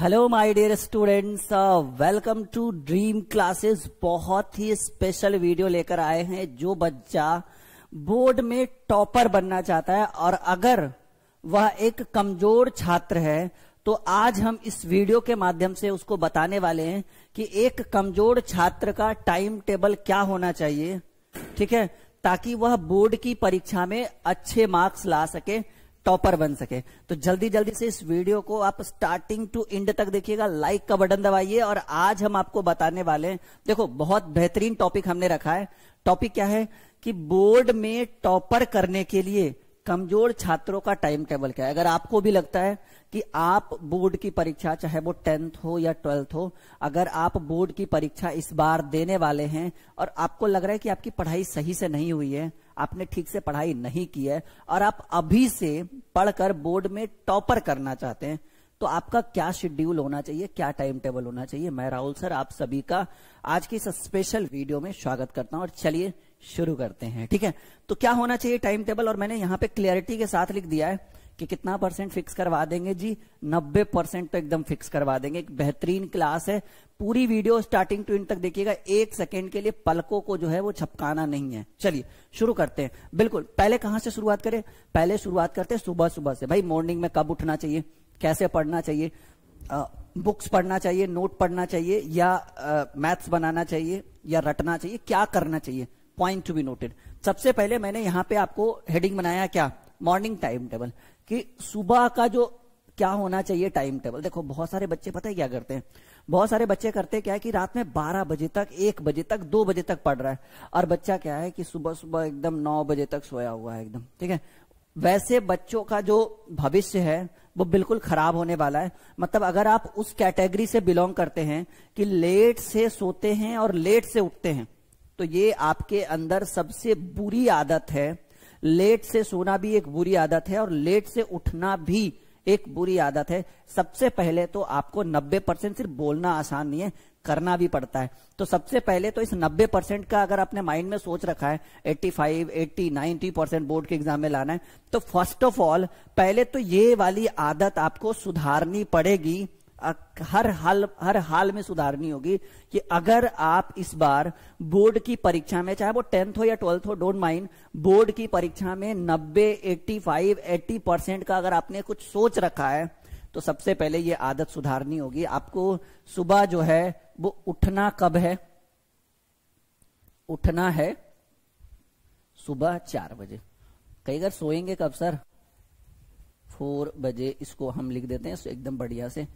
hello my dear students welcome to Dream Classes बहुत ही special video लेकर आए हैं जो बच्चा बोर्ड में टॉपर बनना चाहता है और अगर वह एक कमजोर छात्र है तो आज हम इस वीडियो के माध्यम से उसको बताने वाले हैं कि एक कमजोर छात्र का टाइम टेबल क्या होना चाहिए ठीक है ताकि वह बोर्ड की परीक्षा में अच्छे मार्क्स ला सके टॉपर बन सके तो जल्दी जल्दी से इस वीडियो को आप स्टार्टिंग टू एंड तक देखिएगा लाइक का बटन दबाइए और आज हम आपको बताने वाले देखो बहुत बेहतरीन टॉपिक हमने रखा है टॉपिक क्या है कि बोर्ड में टॉपर करने के लिए कमजोर छात्रों का टाइम टेबल क्या है अगर आपको भी लगता है कि आप बोर्ड की परीक्षा चाहे वो टेंथ हो या ट्वेल्थ हो अगर आप बोर्ड की परीक्षा इस बार देने वाले हैं और आपको लग रहा है कि आपकी पढ़ाई सही से नहीं हुई है आपने ठीक से पढ़ाई नहीं की है और आप अभी से पढ़कर बोर्ड में टॉपर करना चाहते हैं तो आपका क्या शेड्यूल होना चाहिए क्या टाइम टेबल होना चाहिए मैं राहुल सर आप सभी का आज की इस स्पेशल वीडियो में स्वागत करता हूं और चलिए शुरू करते हैं ठीक है तो क्या होना चाहिए टाइम टेबल और मैंने यहाँ पे क्लियरिटी के साथ लिख दिया है कि कितना परसेंट फिक्स करवा देंगे जी 90 परसेंट तो एकदम फिक्स करवा देंगे एक बेहतरीन क्लास है पूरी वीडियो स्टार्टिंग टू इंड तक देखिएगा एक सेकेंड के लिए पलकों को जो है वो छपकाना नहीं है चलिए शुरू करते हैं बिल्कुल पहले कहां से शुरुआत करें पहले शुरुआत करते हैं सुबह सुबह से भाई मॉर्निंग में कब उठना चाहिए कैसे पढ़ना चाहिए आ, बुक्स पढ़ना चाहिए नोट पढ़ना चाहिए या मैथ्स बनाना चाहिए या रटना चाहिए क्या करना चाहिए पॉइंट टू बी नोटेड सबसे पहले मैंने यहाँ पे आपको हेडिंग बनाया क्या मॉर्निंग टाइम टेबल कि सुबह का जो क्या होना चाहिए टाइम टेबल देखो बहुत सारे बच्चे पता है क्या करते हैं बहुत सारे बच्चे करते क्या है कि रात में 12 बजे तक एक बजे तक दो बजे तक पढ़ रहा है और बच्चा क्या है कि सुबह सुबह एकदम नौ बजे तक सोया हुआ है एकदम ठीक है वैसे बच्चों का जो भविष्य है वो बिल्कुल खराब होने वाला है मतलब अगर आप उस कैटेगरी से बिलोंग करते हैं कि लेट से सोते हैं और लेट से उठते हैं तो ये आपके अंदर सबसे बुरी आदत है लेट से सोना भी एक बुरी आदत है और लेट से उठना भी एक बुरी आदत है सबसे पहले तो आपको 90 परसेंट सिर्फ बोलना आसान नहीं है करना भी पड़ता है तो सबसे पहले तो इस 90 परसेंट का अगर आपने माइंड में सोच रखा है 85, 80, 90 परसेंट बोर्ड के एग्जाम में लाना है तो फर्स्ट ऑफ ऑल पहले तो ये वाली आदत आपको सुधारनी पड़ेगी हर हाल हर हाल में सुधारनी होगी कि अगर आप इस बार बोर्ड की परीक्षा में चाहे वो टेंथ हो या ट्वेल्थ हो डोंट माइंड बोर्ड की परीक्षा में एट्टी फाइव एट्टी परसेंट का अगर आपने कुछ सोच रखा है तो सबसे पहले ये आदत सुधारनी होगी आपको सुबह जो है वो उठना कब है उठना है सुबह चार बजे कई बार सोएंगे कब सर फोर बजे इसको हम लिख देते हैं एकदम बढ़िया से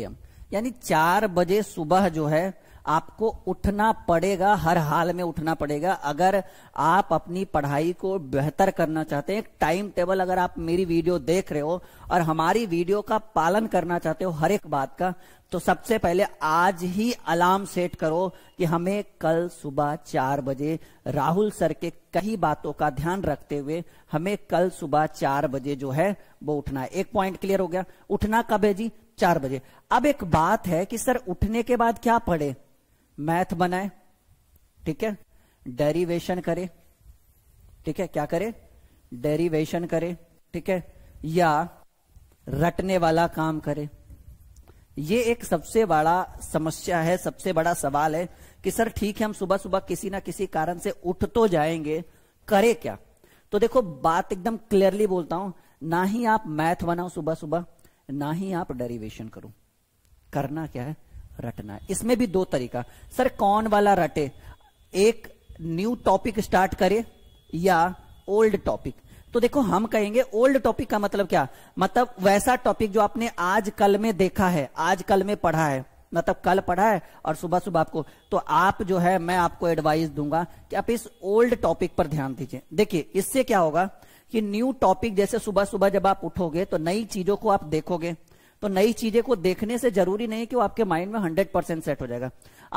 एम यानी चार बजे सुबह जो है आपको उठना पड़ेगा हर हाल में उठना पड़ेगा अगर आप अपनी पढ़ाई को बेहतर करना चाहते हैं टाइम टेबल अगर आप मेरी वीडियो देख रहे हो और हमारी वीडियो का पालन करना चाहते हो हर एक बात का तो सबसे पहले आज ही अलार्म सेट करो कि हमें कल सुबह चार बजे राहुल सर के कई बातों का ध्यान रखते हुए हमें कल सुबह चार बजे जो है वो उठना है एक पॉइंट क्लियर हो गया उठना कब है जी चार बजे अब एक बात है कि सर उठने के बाद क्या पढ़े मैथ बनाए ठीक है डेरिवेशन करे ठीक है क्या करे डेरिवेशन करे ठीक है या रटने वाला काम करे ये एक सबसे बड़ा समस्या है सबसे बड़ा सवाल है कि सर ठीक है हम सुबह सुबह किसी ना किसी कारण से उठ तो जाएंगे करे क्या तो देखो बात एकदम क्लियरली बोलता हूं ना ही आप मैथ बनाओ सुबह सुबह ना ही आप डेरिवेशन करो करना क्या है रटना है इसमें भी दो तरीका सर कौन वाला रटे एक न्यू टॉपिक स्टार्ट करे या ओल्ड टॉपिक तो देखो हम कहेंगे ओल्ड टॉपिक का मतलब क्या मतलब वैसा टॉपिक जो आपने आज कल में देखा है आज कल में पढ़ा है मतलब कल पढ़ा है और सुबह सुबह आपको तो आप जो है मैं आपको एडवाइस दूंगा कि आप इस ओल्ड टॉपिक पर ध्यान दीजिए देखिए इससे क्या होगा कि न्यू टॉपिक जैसे सुबह सुबह जब आप उठोगे तो नई चीजों को आप देखोगे तो नई चीजें को देखने से जरूरी नहीं कि वो आपके माइंड में हंड्रेड परसेंट सेट हो जाएगा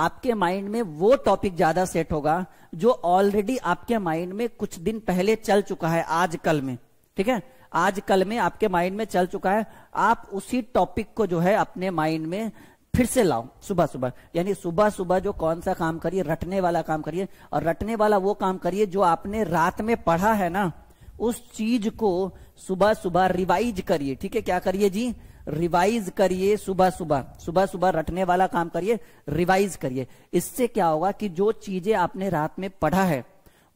आपके माइंड में वो टॉपिक ज्यादा सेट होगा जो ऑलरेडी आपके माइंड में कुछ दिन पहले चल चुका है आज कल में ठीक है आज कल में आपके माइंड में चल चुका है आप उसी टॉपिक को जो है अपने माइंड में फिर से लाओ सुबह सुबह यानी सुबह सुबह जो कौन सा काम करिए रटने वाला काम करिए और रटने वाला वो काम करिए जो आपने रात में पढ़ा है ना उस चीज को सुबह सुबह रिवाइज करिए ठीक है क्या करिए जी रिवाइज करिए सुबह सुबह सुबह सुबह रटने वाला काम करिए रिवाइज करिए इससे क्या होगा कि जो चीजें आपने रात में पढ़ा है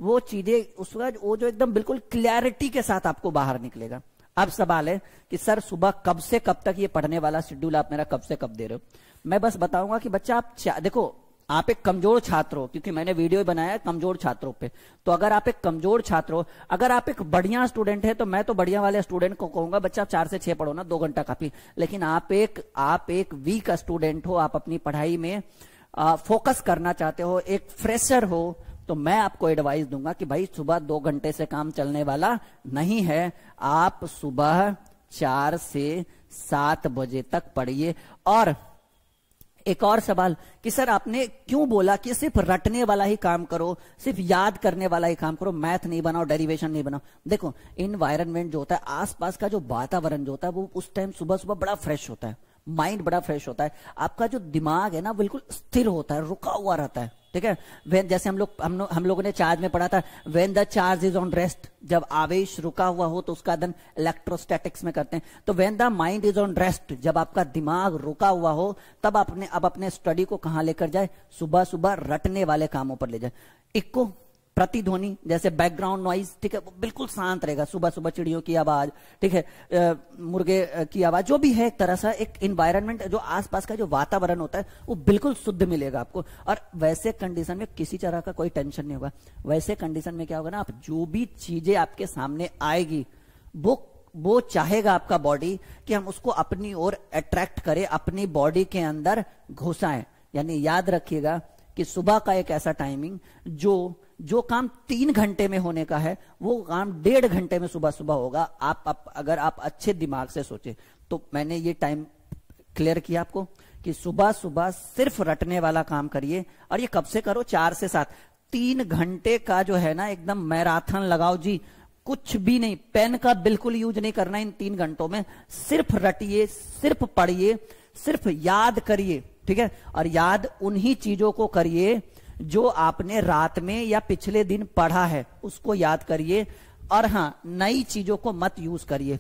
वो चीजें उसका वो जो एकदम बिल्कुल क्लैरिटी के साथ आपको बाहर निकलेगा अब सवाल है कि सर सुबह कब से कब तक ये पढ़ने वाला शेड्यूल आप मेरा कब से कब दे रहे हो मैं बस बताऊंगा कि बच्चा आप देखो आप एक कमजोर छात्र हो क्योंकि मैंने वीडियो बनाया है कमजोर छात्रों पे तो अगर आप एक कमजोर छात्र हो अगर आप एक बढ़िया स्टूडेंट है तो मैं तो बढ़िया वाले स्टूडेंट को कहूंगा बच्चा चार से छह पढ़ो ना दो घंटा काफी लेकिन आप एक आप एक वीक स्टूडेंट हो आप अपनी पढ़ाई में आ, फोकस करना चाहते हो एक फ्रेशर हो तो मैं आपको एडवाइस दूंगा कि भाई सुबह दो घंटे से काम चलने वाला नहीं है आप सुबह चार से सात बजे तक पढ़िए और एक और सवाल कि सर आपने क्यों बोला कि सिर्फ रटने वाला ही काम करो सिर्फ याद करने वाला ही काम करो मैथ नहीं बनाओ डेरिवेशन नहीं बनाओ देखो इन्वायरमेंट जो होता है आसपास का जो वातावरण जो होता है वो उस टाइम सुबह सुबह बड़ा फ्रेश होता है माइंड बड़ा फ्रेश होता है आपका जो दिमाग है ना बिल्कुल स्थिर होता है रुका हुआ रहता है ठीक है वेन जैसे हम लोग हम, लो, हम लोगों ने चार्ज में पढ़ा था when the charge is on rest जब आवेश रुका हुआ हो तो उसका अध्ययन इलेक्ट्रोस्टैटिक्स में करते हैं तो when the mind is on rest जब आपका दिमाग रुका हुआ हो तब अपने अब अपने स्टडी को कहां लेकर जाए सुबह सुबह रटने वाले कामों पर ले जाए इक्को प्रतिध्वनि जैसे बैकग्राउंड नॉइज ठीक है बिल्कुल शांत रहेगा सुबह सुबह चिड़ियों की आवाज ठीक है मुर्गे की आवाज जो भी है एक तरह से एक इन्वायरमेंट जो आसपास का जो वातावरण होता है वो बिल्कुल शुद्ध मिलेगा आपको और वैसे कंडीशन में किसी तरह का कोई टेंशन नहीं होगा वैसे कंडीशन में क्या होगा ना आप जो भी चीजें आपके सामने आएगी वो वो चाहेगा आपका बॉडी कि हम उसको अपनी ओर अट्रैक्ट करें अपनी बॉडी के अंदर घुसाएं यानी याद रखिएगा कि सुबह का एक ऐसा टाइमिंग जो जो काम तीन घंटे में होने का है वो काम डेढ़ घंटे में सुबह सुबह होगा आप, आप अगर आप अच्छे दिमाग से सोचे तो मैंने ये टाइम क्लियर किया आपको कि सुबह सुबह सिर्फ रटने वाला काम करिए और ये कब से करो चार से सात तीन घंटे का जो है ना एकदम मैराथन लगाओ जी कुछ भी नहीं पेन का बिल्कुल यूज नहीं करना इन तीन घंटों में सिर्फ रटिए सिर्फ पढ़िए सिर्फ याद करिए ठीक है और याद उन्हीं चीजों को करिए जो आपने रात में या पिछले दिन पढ़ा है उसको याद करिए और हाँ नई चीजों को मत यूज करिए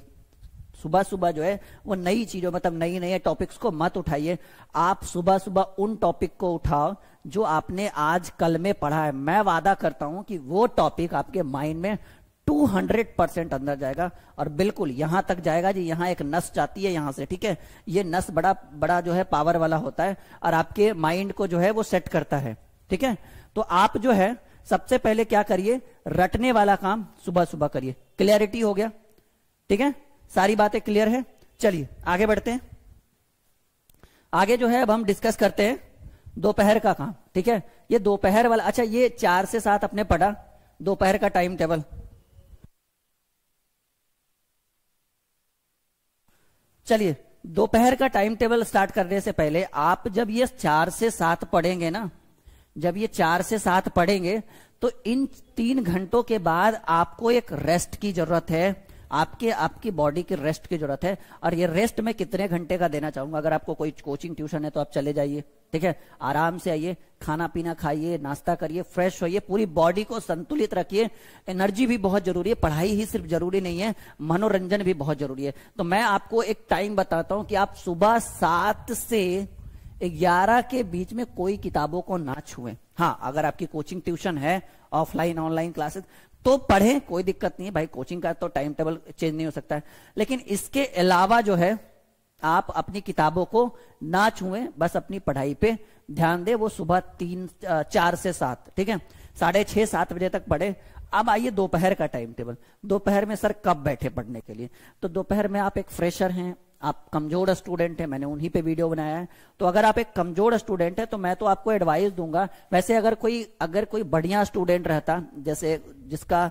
सुबह सुबह जो है वो नई चीजों मतलब नई नए टॉपिक्स को मत उठाइए आप सुबह सुबह उन टॉपिक को उठाओ जो आपने आज कल में पढ़ा है मैं वादा करता हूं कि वो टॉपिक आपके माइंड में 200 परसेंट अंदर जाएगा और बिल्कुल यहां तक जाएगा जी यहां एक नस जाती है यहां से ठीक है ये नस बड़ा बड़ा जो है पावर वाला होता है और आपके माइंड को जो है वो सेट करता है ठीक है तो आप जो है सबसे पहले क्या करिए रटने वाला काम सुबह सुबह करिए क्लियरिटी हो गया ठीक है सारी बातें क्लियर है चलिए आगे बढ़ते हैं आगे जो है अब हम डिस्कस करते हैं दोपहर का काम ठीक है ये दोपहर वाला अच्छा ये चार से सात अपने पढ़ा दोपहर का टाइम टेबल चलिए दोपहर का टाइम टेबल स्टार्ट करने से पहले आप जब ये चार से सात पढ़ेंगे ना जब ये चार से सात पढ़ेंगे तो इन तीन घंटों के बाद आपको एक रेस्ट की जरूरत है आपके आपकी बॉडी की रेस्ट की जरूरत है और ये रेस्ट में कितने घंटे का देना चाहूंगा अगर आपको कोई कोचिंग ट्यूशन है तो आप चले जाइए ठीक है आराम से आइए खाना पीना खाइए नाश्ता करिए फ्रेश होइए पूरी बॉडी को संतुलित रखिए एनर्जी भी बहुत जरूरी है पढ़ाई ही सिर्फ जरूरी नहीं है मनोरंजन भी बहुत जरूरी है तो मैं आपको एक टाइम बताता हूं कि आप सुबह सात से ग्यारह के बीच में कोई किताबों को ना छुए हाँ अगर आपकी कोचिंग ट्यूशन है ऑफलाइन ऑनलाइन क्लासेस तो पढ़े कोई दिक्कत नहीं है भाई कोचिंग का तो टाइम टेबल चेंज नहीं हो सकता है लेकिन इसके अलावा जो है आप अपनी किताबों को ना छुए बस अपनी पढ़ाई पे ध्यान दे वो सुबह तीन चार से सात ठीक है साढ़े छह सात बजे तक पढ़े अब आइए दोपहर का टाइम टेबल दोपहर में सर कब बैठे पढ़ने के लिए तो दोपहर में आप एक फ्रेशर हैं आप कमजोर स्टूडेंट है मैंने उन्हीं पे वीडियो बनाया है तो अगर आप एक कमजोर स्टूडेंट है तो मैं तो आपको एडवाइस दूंगा वैसे अगर कोई अगर कोई बढ़िया स्टूडेंट रहता जैसे जिसका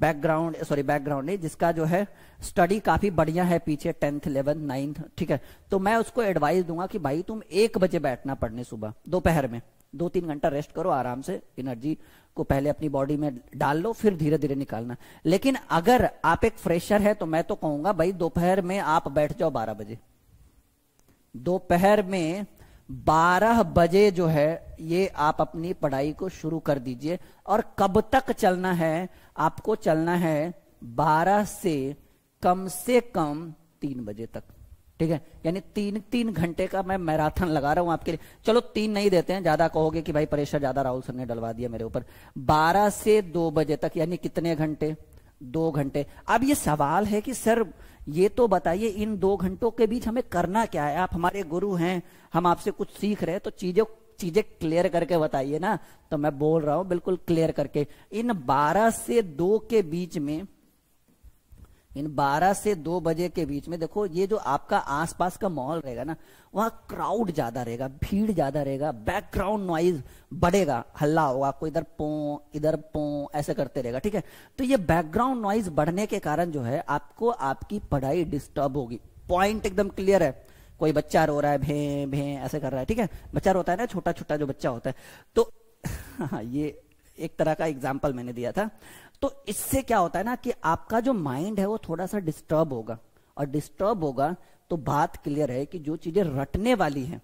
बैकग्राउंड सॉरी बैकग्राउंड नहीं जिसका जो है स्टडी काफी बढ़िया है पीछे टेंथ इलेवंथ नाइन्थ ठीक है तो मैं उसको एडवाइस दूंगा कि भाई तुम एक बजे बैठना पढ़ने सुबह दोपहर में दो तीन घंटा रेस्ट करो आराम से एनर्जी को पहले अपनी बॉडी में डाल लो फिर धीरे धीरे निकालना लेकिन अगर आप एक फ्रेशर है तो मैं तो कहूंगा भाई दोपहर में आप बैठ जाओ बारह बजे दोपहर में बारह बजे जो है ये आप अपनी पढ़ाई को शुरू कर दीजिए और कब तक चलना है आपको चलना है बारह से कम से कम तीन बजे तक ठीक है यानी तीन तीन घंटे का मैं मैराथन लगा रहा हूं आपके लिए चलो तीन नहीं देते हैं ज्यादा कहोगे कि भाई प्रेशर ज्यादा राहुल सर ने डलवा दिया मेरे ऊपर बारह से दो बजे तक यानी कितने घंटे दो घंटे अब ये सवाल है कि सर ये तो बताइए इन दो घंटों के बीच हमें करना क्या है आप हमारे गुरु हैं हम आपसे कुछ सीख रहे हैं तो चीजों चीजें क्लियर करके बताइए ना तो मैं बोल रहा हूं बिल्कुल क्लियर करके इन बारह से दो के बीच में इन 12 से 2 बजे के बीच में देखो ये जो आपका आसपास का माहौल रहेगा ना वहां क्राउड ज्यादा रहेगा भीड़ ज्यादा रहेगा बैकग्राउंड नॉइज बढ़ेगा हल्ला होगा कोई इधर पो इधर पो ऐसे करते रहेगा ठीक है तो ये बैकग्राउंड नॉइज बढ़ने के कारण जो है आपको आपकी पढ़ाई डिस्टर्ब होगी पॉइंट एकदम क्लियर है कोई बच्चा रो रहा है भे भे ऐसे कर रहा है ठीक है बच्चा रोता है ना छोटा छोटा जो बच्चा होता है तो हाँ, ये एक तरह का एग्जाम्पल मैंने दिया था तो इससे क्या होता है ना कि आपका जो माइंड है वो थोड़ा सा डिस्टर्ब होगा और डिस्टर्ब होगा तो बात क्लियर है कि जो चीजें रटने वाली हैं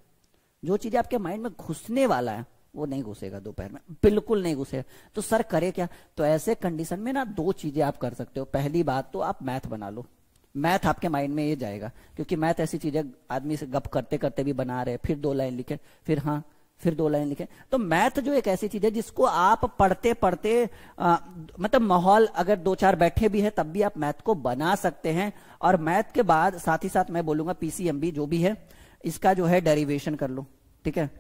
जो चीजें आपके माइंड में घुसने वाला है वो नहीं घुसेगा दोपहर में बिल्कुल नहीं घुसेगा तो सर करे क्या तो ऐसे कंडीशन में ना दो चीजें आप कर सकते हो पहली बात तो आप मैथ बना लो मैथ आपके माइंड में ये जाएगा क्योंकि मैथ ऐसी चीजें आदमी से गप करते करते भी बना रहे फिर दो लाइन लिखे फिर हाँ फिर दो लाइन लिखे तो मैथ जो एक ऐसी चीज है जिसको आप पढ़ते पढ़ते आ, मतलब माहौल अगर दो चार बैठे भी है तब भी आप मैथ को बना सकते हैं और मैथ के बाद साथ ही साथ मैं बोलूंगा पीसीएमबी जो भी है इसका जो है डेरिवेशन कर लो ठीक है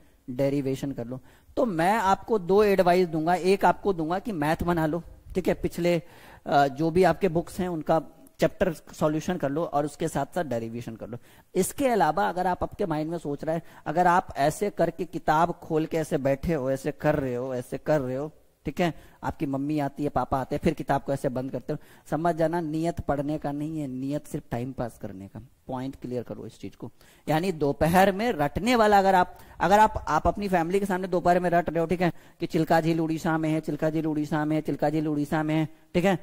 डेरिवेशन कर लो तो मैं आपको दो एडवाइस दूंगा एक आपको दूंगा कि मैथ बना लो ठीक है पिछले जो भी आपके बुक्स हैं उनका चैप्टर सॉल्यूशन कर लो और उसके साथ साथ डेरिवेशन कर लो इसके अलावा अगर आप आपके माइंड में सोच रहे हैं अगर आप ऐसे करके किताब खोल के ऐसे बैठे हो ऐसे कर रहे हो ऐसे कर रहे हो ठीक है आपकी मम्मी आती है पापा आते हैं फिर किताब को ऐसे बंद करते हो समझ जाना नियत पढ़ने का नहीं है नियत सिर्फ टाइम पास करने का पॉइंट क्लियर करो इस चीज को यानी दोपहर में रटने वाला अगर आप अगर आप आप अपनी फैमिली के सामने दोपहर में रट रहे हो ठीक है कि चिल्का झील उड़ीसा में है चिल्का झील उड़ीसा में है चिल्का झील उड़ीसा में है ठीक है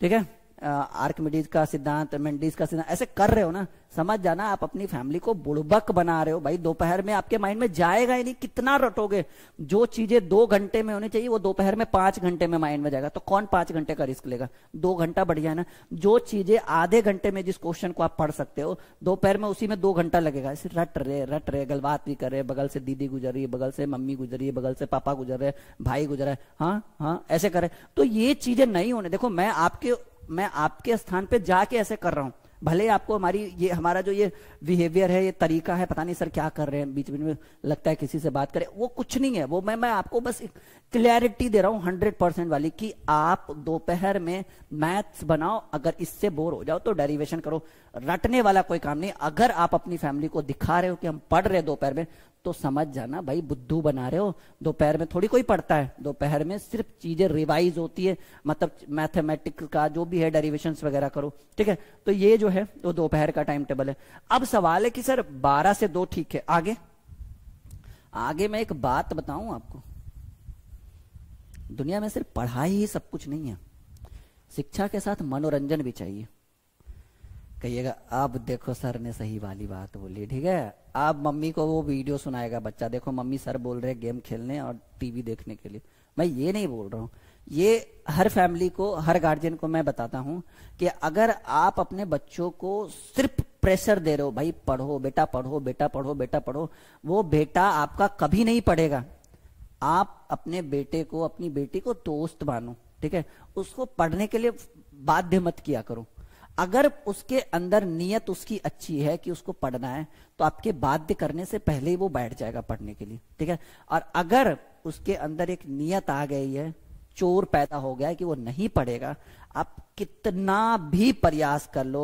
ठीक है आर्कमिडीज का सिद्धांत मेंडीज का सिद्धांत ऐसे कर रहे हो ना समझ जाना आप अपनी फैमिली को बुड़बक बना रहे हो भाई दोपहर में आपके माइंड में जाएगा ही नहीं कितना रटोगे जो चीजें दो घंटे में होनी चाहिए वो दोपहर में पांच घंटे में माइंड में जाएगा तो कौन पांच घंटे का रिस्क लेगा दो घंटा बढ़िया है ना जो चीजें आधे घंटे में जिस क्वेश्चन को आप पढ़ सकते हो दोपहर में उसी में दो घंटा लगेगा इसे रट रहे रट रहे गलबात भी कर रहे बगल से दीदी गुजर रही है बगल से मम्मी गुजर रही है बगल से पापा गुजर रहे भाई गुजर रहे हाँ हाँ ऐसे करे तो ये चीजें नहीं होने देखो मैं आपके मैं आपके स्थान पे जाके ऐसे कर रहा हूं भले आपको हमारी ये हमारा जो ये बिहेवियर है ये तरीका है पता नहीं सर क्या कर रहे हैं बीच बीच में लगता है किसी से बात करें वो कुछ नहीं है वो मैं मैं आपको बस क्लैरिटी दे रहा हूं हंड्रेड परसेंट वाली कि आप दोपहर में मैथ्स बनाओ अगर इससे बोर हो जाओ तो डेरिवेशन करो रटने वाला कोई काम नहीं अगर आप अपनी फैमिली को दिखा रहे हो कि हम पढ़ रहे दोपहर में तो समझ जाना भाई बुद्धू बना रहे हो दोपहर में थोड़ी कोई पढ़ता है दोपहर में सिर्फ चीजें रिवाइज होती है मतलब मैथमेटिक्स का जो भी है डेरिवेशन वगैरह करो ठीक है तो ये जो है वो दोपहर का टाइम टेबल है अब सवाल है कि सर बारह से दो ठीक है आगे आगे मैं एक बात बताऊं आपको दुनिया में सिर्फ पढ़ाई ही सब कुछ नहीं है शिक्षा के साथ मनोरंजन भी चाहिए कहिएगा अब देखो सर ने सही वाली बात बोली ठीक है आप मम्मी को वो वीडियो सुनाएगा बच्चा देखो मम्मी सर बोल रहे गेम खेलने और टीवी देखने के लिए मैं ये नहीं बोल रहा हूँ ये हर फैमिली को हर गार्जियन को मैं बताता हूँ कि अगर आप अपने बच्चों को सिर्फ प्रेशर दे रहे हो भाई पढ़ो बेटा पढ़ो बेटा पढ़ो बेटा पढ़ो वो बेटा आपका कभी नहीं पढ़ेगा आप अपने बेटे को अपनी बेटी को दोस्त मानो ठीक है उसको पढ़ने के लिए बाध्य मत किया करो अगर उसके अंदर नियत उसकी अच्छी है कि उसको पढ़ना है तो आपके बाध्य करने से पहले ही वो बैठ जाएगा पढ़ने के लिए ठीक है और अगर उसके अंदर एक नियत आ गई है चोर पैदा हो गया कि वो नहीं पढ़ेगा आप कितना भी प्रयास कर लो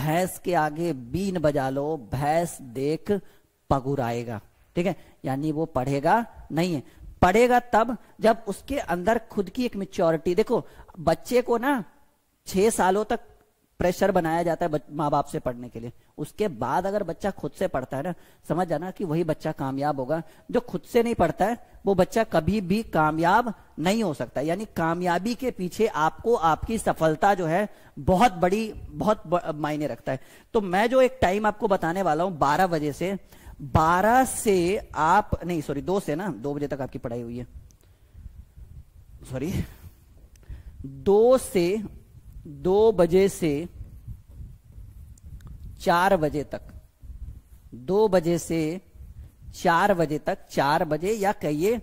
भैंस के आगे बीन बजा लो भैंस देख पगुराएगा ठीक है यानी वो पढ़ेगा नहीं है पढ़ेगा तब जब उसके अंदर खुद की एक मेच्योरिटी देखो बच्चे को ना छह सालों तक प्रेशर बनाया जाता है माँ बाप से पढ़ने के लिए उसके बाद अगर बच्चा खुद से पढ़ता है ना समझ जाना कि वही बच्चा कामयाब होगा जो खुद से नहीं पढ़ता है वो बच्चा कभी भी कामयाब नहीं हो सकता यानी कामयाबी के पीछे आपको आपकी सफलता जो है बहुत बड़ी बहुत मायने रखता है तो मैं जो एक टाइम आपको बताने वाला हूं बारह बजे से बारह से आप नहीं सॉरी दो से ना दो बजे तक आपकी पढ़ाई हुई है सॉरी दो से दो बजे से चार बजे तक दो बजे से चार बजे तक चार बजे या कहिए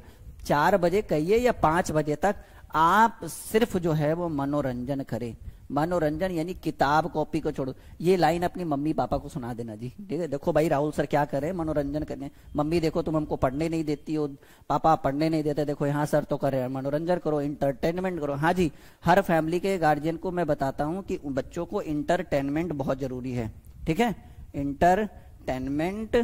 चार बजे कहिए या पांच बजे तक आप सिर्फ जो है वो मनोरंजन करें मनोरंजन यानी किताब कॉपी को छोड़ो ये लाइन अपनी मम्मी पापा को सुना देना जी ठीक है देखो भाई राहुल सर क्या कर रहे हैं मनोरंजन करने मम्मी देखो तुम हमको पढ़ने नहीं देती हो पापा पढ़ने नहीं देते देखो यहाँ सर तो कर रहे हैं मनोरंजन करो इंटरटेनमेंट करो हाँ जी हर फैमिली के गार्जियन को मैं बताता हूँ कि बच्चों को इंटरटेनमेंट बहुत जरूरी है ठीक है इंटरटेनमेंट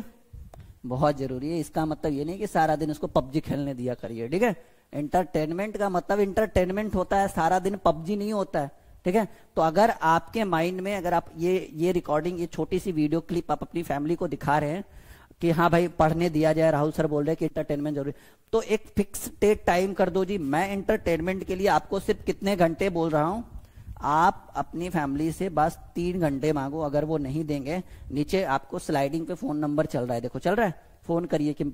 बहुत जरूरी है इसका मतलब ये नहीं कि सारा दिन उसको पबजी खेलने दिया करिए ठीक है इंटरटेनमेंट का मतलब इंटरटेनमेंट होता है सारा दिन पबजी नहीं होता है ठीक है तो अगर आपके माइंड में अगर आप ये ये रिकॉर्डिंग ये छोटी सी वीडियो क्लिप आप अपनी फैमिली को दिखा रहे हैं कि हाँ भाई पढ़ने दिया जाए राहुल सर बोल रहे हैं कि इंटरटेनमेंट जरूरी तो एक फिक्स डेट टाइम कर दो जी मैं इंटरटेनमेंट के लिए आपको सिर्फ कितने घंटे बोल रहा हूँ आप अपनी फैमिली से बस तीन घंटे मांगो अगर वो नहीं देंगे नीचे आपको स्लाइडिंग पे फोन नंबर चल रहा है देखो चल रहा है फोन करिए कि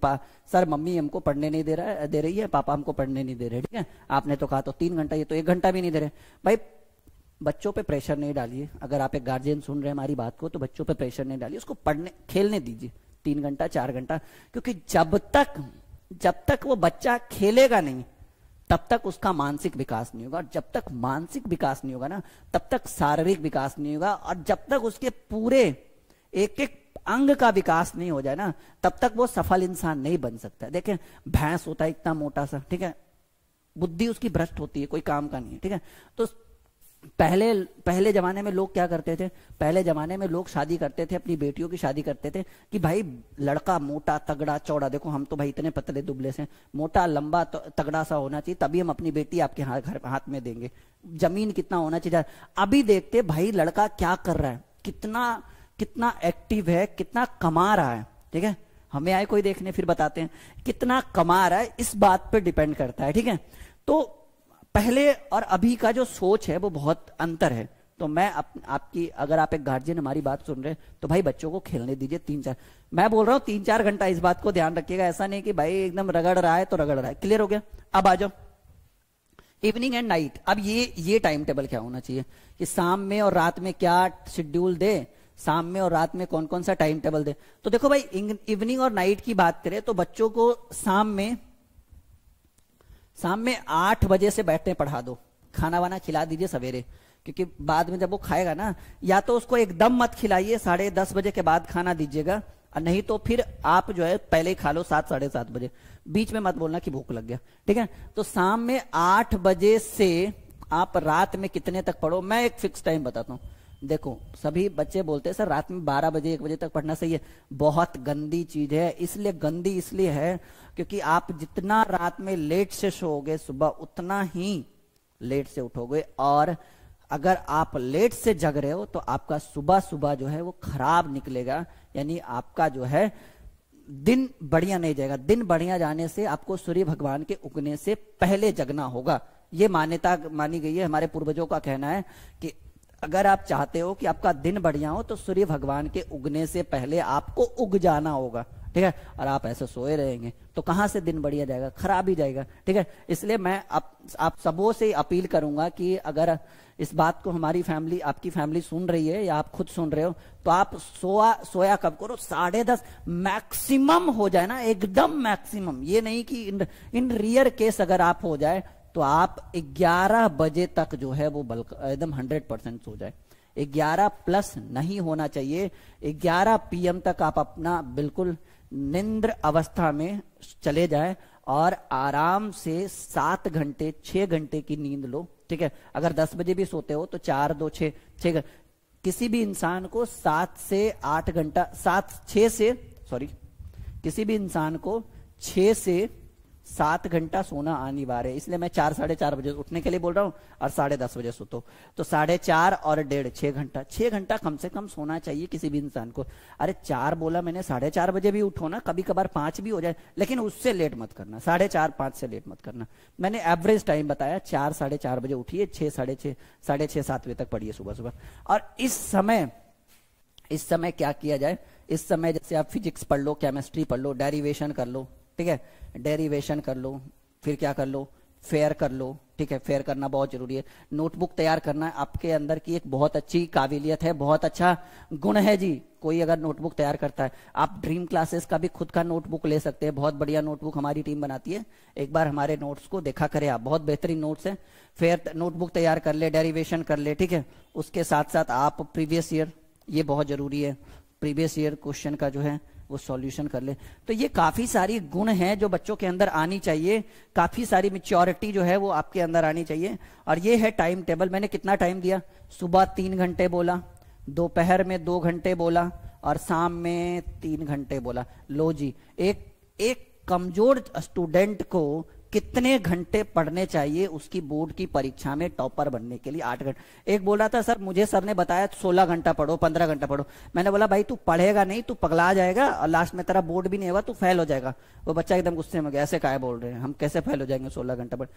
सर मम्मी हमको पढ़ने नहीं दे रहा है दे रही है पापा हमको पढ़ने नहीं दे रहे ठीक है आपने तो कहा तो तीन घंटा ये तो एक घंटा भी नहीं दे रहे भाई बच्चों पे प्रेशर नहीं डालिए अगर आप एक गार्जियन सुन रहे हैं हमारी बात को तो बच्चों पे प्रेशर नहीं डालिए उसको पढ़ने खेलने दीजिए तीन घंटा चार घंटा क्योंकि जब तक जब तक वो बच्चा खेलेगा नहीं तब तक उसका मानसिक विकास नहीं होगा और जब तक मानसिक विकास नहीं होगा ना तब तक शारीरिक विकास नहीं होगा और जब तक उसके पूरे एक एक अंग का विकास नहीं हो जाए ना तब तक वो सफल इंसान नहीं बन सकता देखें भैंस होता है इतना मोटा सा ठीक है बुद्धि उसकी भ्रष्ट होती है कोई काम का नहीं है ठीक है तो पहले पहले जमाने में लोग क्या करते थे पहले जमाने में लोग शादी करते थे अपनी बेटियों की शादी करते थे कि भाई लड़का मोटा तगड़ा चौड़ा देखो हम तो भाई इतने पतले दुबले से मोटा लंबा तगड़ा सा होना चाहिए तभी हम अपनी बेटी आपके हाथ घर हाथ में देंगे जमीन कितना होना चाहिए अभी देखते भाई लड़का क्या कर रहा है कितना कितना एक्टिव है कितना कमा रहा है ठीक है हमें आए कोई देखने फिर बताते हैं कितना कमा रहा है इस बात पर डिपेंड करता है ठीक है तो पहले और अभी का जो सोच है वो बहुत अंतर है तो मैं अप, आपकी अगर आप एक गार्जियन हमारी बात सुन रहे हैं तो भाई बच्चों को खेलने दीजिए तीन चार मैं बोल रहा हूं तीन चार घंटा इस बात को ध्यान रखिएगा ऐसा नहीं कि भाई एकदम रगड़ रहा है तो रगड़ रहा है क्लियर हो गया अब आ जाओ इवनिंग एंड नाइट अब ये ये टाइम टेबल क्या होना चाहिए कि शाम में और रात में क्या शेड्यूल दे शाम में और रात में कौन कौन सा टाइम टेबल दे तो देखो भाई इवनिंग और नाइट की बात करें तो बच्चों को शाम में शाम में आठ बजे से बैठने पढ़ा दो खाना वाना खिला दीजिए सवेरे क्योंकि बाद में जब वो खाएगा ना या तो उसको एकदम मत खिलाइए साढ़े दस बजे के बाद खाना दीजिएगा और नहीं तो फिर आप जो है पहले ही खा लो सात साढ़े सात बजे बीच में मत बोलना कि भूख लग गया ठीक है तो शाम में आठ बजे से आप रात में कितने तक पढ़ो मैं एक फिक्स टाइम बताता हूँ देखो सभी बच्चे बोलते हैं सर रात में 12 बजे एक बजे तक पढ़ना सही है बहुत गंदी चीज है इसलिए गंदी इसलिए है क्योंकि आप जितना रात में लेट से सोओगे सुबह उतना ही लेट से उठोगे और अगर आप लेट से जग रहे हो तो आपका सुबह सुबह जो है वो खराब निकलेगा यानी आपका जो है दिन बढ़िया नहीं जाएगा दिन बढ़िया जाने से आपको सूर्य भगवान के उगने से पहले जगना होगा ये मान्यता मानी गई है हमारे पूर्वजों का कहना है कि अगर आप चाहते हो कि आपका दिन बढ़िया हो तो सूर्य भगवान के उगने से पहले आपको उग जाना होगा ठीक है और आप ऐसे सोए रहेंगे तो कहां से दिन बढ़िया जाएगा खराब ही जाएगा ठीक है इसलिए मैं आप, आप सबों से अपील करूंगा कि अगर इस बात को हमारी फैमिली आपकी फैमिली सुन रही है या आप खुद सुन रहे हो तो आप सोया सोया कब करो साढ़े दस मैक्सिमम हो जाए ना एकदम मैक्सिमम ये नहीं कि इन, इन रियर केस अगर आप हो जाए तो आप 11 बजे तक जो है वो बल्क एकदम 100 परसेंट सो जाए 11 प्लस नहीं होना चाहिए 11 पीएम तक आप अपना बिल्कुल निंद्र अवस्था में चले जाए और आराम से सात घंटे छह घंटे की नींद लो ठीक है अगर दस बजे भी सोते हो तो चार दो छः छः किसी भी इंसान को सात से आठ घंटा सात छः से सॉरी किसी भी इंसान को छ से सात घंटा सोना अनिवार्य है इसलिए मैं चार साढ़े चार बजे उठने के लिए बोल रहा हूँ और साढ़े दस बजे सोतो तो साढ़े चार और डेढ़ छह घंटा छह घंटा कम से कम सोना चाहिए किसी भी इंसान को अरे चार बोला मैंने साढ़े चार बजे भी उठो ना कभी कभार पांच भी हो जाए लेकिन उससे लेट मत करना साढ़े चार पांच से लेट मत करना मैंने एवरेज टाइम बताया चार साढ़े चार बजे उठिए छह साढ़े छह साढ़े छह सात बजे तक पढ़िए सुबह सुबह और इस समय इस समय क्या किया जाए इस समय जैसे आप फिजिक्स पढ़ लो केमिस्ट्री पढ़ लो डेरिवेशन कर लो ठीक है डेरिवेशन कर लो फिर क्या कर लो फेयर कर लो ठीक है फेयर करना बहुत जरूरी है नोटबुक तैयार करना आपके अंदर की एक बहुत अच्छी काबिलियत है बहुत अच्छा गुण है जी कोई अगर नोटबुक तैयार करता है आप ड्रीम क्लासेस का भी खुद का नोटबुक ले सकते हैं बहुत बढ़िया नोटबुक हमारी टीम बनाती है एक बार हमारे नोट्स को देखा करें आप बहुत बेहतरीन नोट्स है फेयर नोटबुक तैयार कर ले डेरिवेशन कर ले ठीक है उसके साथ साथ आप प्रीवियस ईयर ये बहुत जरूरी है प्रीवियस ईयर क्वेश्चन का जो है वो सॉल्यूशन कर ले तो ये काफ़ी सारी गुण हैं जो बच्चों के अंदर आनी चाहिए काफ़ी सारी मिच्योरिटी जो है वो आपके अंदर आनी चाहिए और ये है टाइम टेबल मैंने कितना टाइम दिया सुबह तीन घंटे बोला दोपहर में दो घंटे बोला और शाम में तीन घंटे बोला लो जी एक एक कमजोर स्टूडेंट को कितने घंटे पढ़ने चाहिए उसकी बोर्ड की परीक्षा में टॉपर बनने के लिए आठ घंटे एक बोला था सर मुझे सर ने बताया सोलह घंटा पढ़ो पंद्रह घंटा पढ़ो मैंने बोला भाई तू पढ़ेगा नहीं तू पगला जाएगा और लास्ट में तेरा बोर्ड भी नहीं होगा तू फेल हो जाएगा वो बच्चा एकदम गुस्से में गया ऐसे काय बोल रहे हैं हम कैसे फेल हो जाएंगे सोलह घंटा पढ़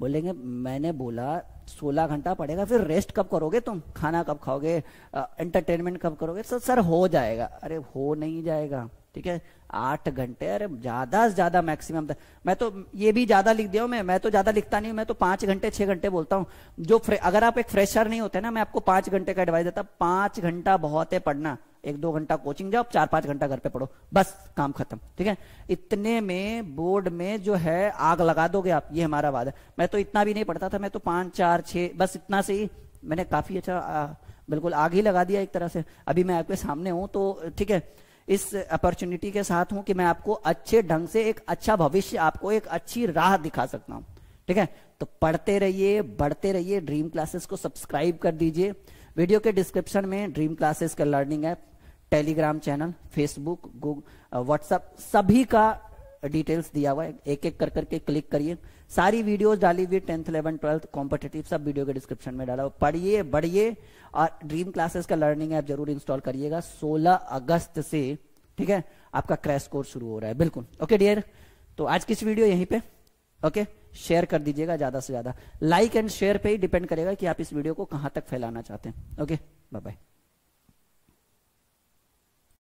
बोलेंगे मैंने बोला सोलह घंटा पढ़ेगा फिर रेस्ट कब करोगे तुम खाना कब खाओगे एंटरटेनमेंट कब करोगे सर सर हो जाएगा अरे हो नहीं जाएगा ठीक है आठ घंटे अरे ज्यादा से ज्यादा मैक्सिमम मैं तो ये भी ज्यादा लिख दिया मैं मैं तो ज्यादा लिखता नहीं हूं मैं तो पांच घंटे छह घंटे बोलता हूं जो अगर आप एक फ्रेशर नहीं होते ना मैं आपको पांच घंटे का एडवाइस देता पांच घंटा बहुत है पढ़ना एक दो घंटा कोचिंग जाओ चार पांच घंटा घर पे पढ़ो बस काम खत्म ठीक है इतने में बोर्ड में जो है आग लगा दोगे आप ये हमारा वादा मैं तो इतना भी नहीं पढ़ता था मैं तो पांच चार छह बस इतना से ही मैंने काफी अच्छा बिल्कुल आग ही लगा दिया एक तरह से अभी मैं आपके सामने हूं तो ठीक है इस अपॉर्चुनिटी के साथ हूं कि मैं आपको अच्छे ढंग से एक अच्छा भविष्य आपको एक अच्छी राह दिखा सकता हूं ठीक है तो पढ़ते रहिए बढ़ते रहिए ड्रीम क्लासेस को सब्सक्राइब कर दीजिए वीडियो के डिस्क्रिप्शन में ड्रीम क्लासेस का learning app Telegram channel Facebook Google WhatsApp सभी का डिटेल्स दिया हुआ है एक एक कर करके क्लिक करिए सारी वीडियोस डाली हुई टेंथ इलेवन ट्वेल्थ कॉम्पिटेटिव सब वीडियो के डिस्क्रिप्शन में डाला हुआ पढ़िए बढ़िए और ड्रीम क्लासेस का लर्निंग ऐप जरूर इंस्टॉल करिएगा 16 अगस्त से ठीक है आपका क्रैश कोर्स शुरू हो रहा है बिल्कुल ओके डियर तो आज की वीडियो यहीं पे ओके शेयर कर दीजिएगा ज्यादा से ज्यादा लाइक एंड शेयर पे ही डिपेंड करेगा कि आप इस वीडियो को कहां तक फैलाना चाहते हैं ओके बाय बाय